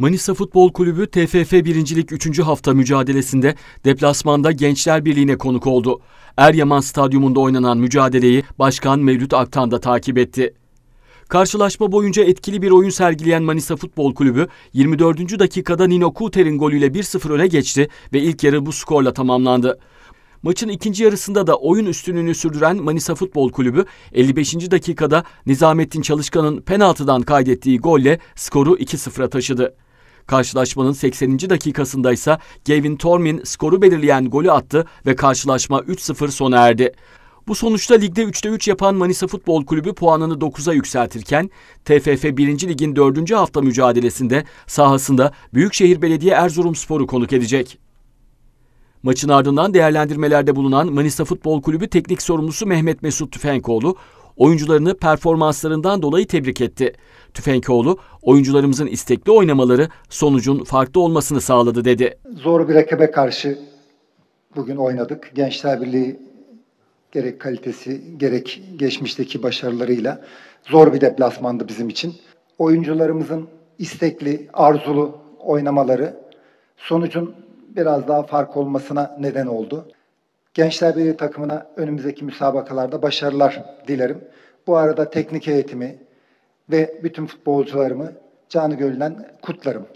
Manisa Futbol Kulübü TFF 1. Lig 3. hafta mücadelesinde deplasmanda Gençler Birliği'ne konuk oldu. Eryaman Stadyumunda oynanan mücadeleyi Başkan Mevlüt Aktan da takip etti. Karşılaşma boyunca etkili bir oyun sergileyen Manisa Futbol Kulübü 24. dakikada Nino Kuter'in golüyle 1-0 öne geçti ve ilk yarı bu skorla tamamlandı. Maçın ikinci yarısında da oyun üstünlüğünü sürdüren Manisa Futbol Kulübü 55. dakikada Nizamettin Çalışkan'ın penaltıdan kaydettiği golle skoru 2-0'a taşıdı. Karşılaşmanın 80. dakikasında ise Gavin Tormin skoru belirleyen golü attı ve karşılaşma 3-0 sona erdi. Bu sonuçta ligde 3'te 3 yapan Manisa Futbol Kulübü puanını 9'a yükseltirken TFF 1. Lig'in 4. hafta mücadelesinde sahasında Büyükşehir Belediye Erzurumspor'u konuk edecek. Maçın ardından değerlendirmelerde bulunan Manisa Futbol Kulübü Teknik Sorumlusu Mehmet Mesut Tüfenkoğlu, oyuncularını performanslarından dolayı tebrik etti. Tüfenkoğlu, oyuncularımızın istekli oynamaları sonucun farklı olmasını sağladı dedi. Zor bir rakibe karşı bugün oynadık. Gençler Birliği gerek kalitesi gerek geçmişteki başarılarıyla zor bir deplasmandı bizim için. Oyuncularımızın istekli, arzulu oynamaları sonucun biraz daha fark olmasına neden oldu. Gençler Birliği takımına önümüzdeki müsabakalarda başarılar dilerim. Bu arada teknik eğitimi ve bütün futbolcularımı canı gönülden kutlarım.